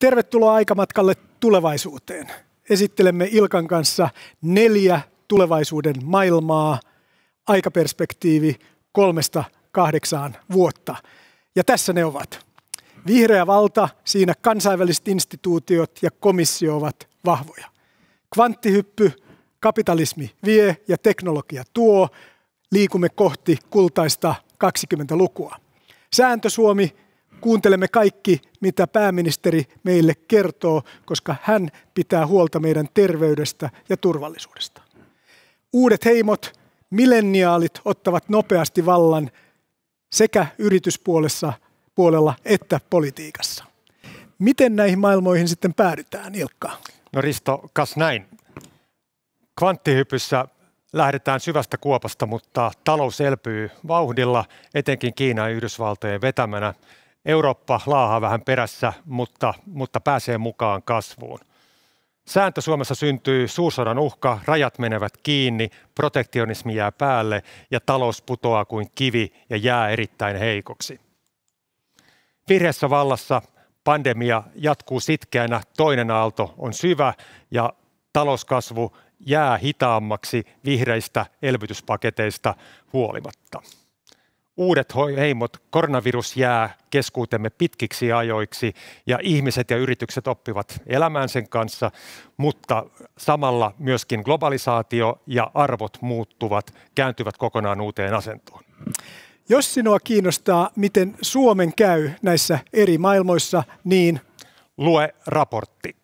Tervetuloa aikamatkalle tulevaisuuteen. Esittelemme Ilkan kanssa neljä tulevaisuuden maailmaa, aikaperspektiivi kolmesta kahdeksaan vuotta. Ja tässä ne ovat. Vihreä valta, siinä kansainväliset instituutiot ja komissio ovat vahvoja. Kvanttihyppy, kapitalismi vie ja teknologia tuo, liikumme kohti kultaista 20-lukua. Sääntö Suomi, kuuntelemme kaikki, mitä pääministeri meille kertoo, koska hän pitää huolta meidän terveydestä ja turvallisuudesta. Uudet heimot, milleniaalit ottavat nopeasti vallan sekä yrityspuolessa puolella että politiikassa. Miten näihin maailmoihin sitten päädytään, Ilkka? No Risto, kas näin. Kvanttihypyssä lähdetään syvästä kuopasta, mutta talous elpyy vauhdilla, etenkin Kiinan ja Yhdysvaltojen vetämänä. Eurooppa laahaa vähän perässä, mutta, mutta pääsee mukaan kasvuun. Sääntö Suomessa syntyy, suursodan uhka, rajat menevät kiinni, protektionismi jää päälle ja talous putoaa kuin kivi ja jää erittäin heikoksi. Virheessä vallassa pandemia jatkuu sitkeänä, toinen aalto on syvä ja talouskasvu jää hitaammaksi vihreistä elvytyspaketeista huolimatta uudet heimot, koronavirus jää keskuutemme pitkiksi ajoiksi ja ihmiset ja yritykset oppivat elämään sen kanssa, mutta samalla myöskin globalisaatio ja arvot muuttuvat, kääntyvät kokonaan uuteen asentoon. Jos sinua kiinnostaa, miten Suomen käy näissä eri maailmoissa, niin lue raportti.